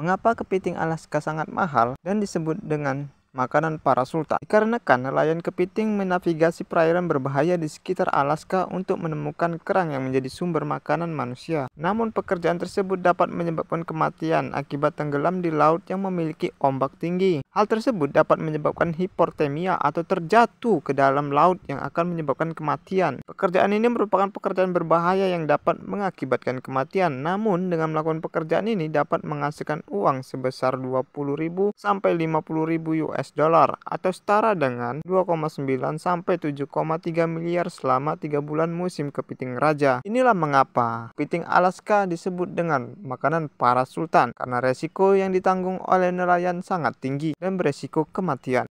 Mengapa kepiting Alaska sangat mahal dan disebut dengan makanan para sultan. Karena Dikarenakan nelayan kepiting menavigasi perairan berbahaya di sekitar Alaska untuk menemukan kerang yang menjadi sumber makanan manusia. Namun pekerjaan tersebut dapat menyebabkan kematian akibat tenggelam di laut yang memiliki ombak tinggi. Hal tersebut dapat menyebabkan hipotermia atau terjatuh ke dalam laut yang akan menyebabkan kematian. Pekerjaan ini merupakan pekerjaan berbahaya yang dapat mengakibatkan kematian. Namun dengan melakukan pekerjaan ini dapat menghasilkan uang sebesar 20.000 sampai 50.000 US US dollar atau setara dengan 2,9 sampai 7,3 miliar selama tiga bulan musim kepiting raja. Inilah mengapa kepiting Alaska disebut dengan makanan para sultan karena resiko yang ditanggung oleh nelayan sangat tinggi dan beresiko kematian.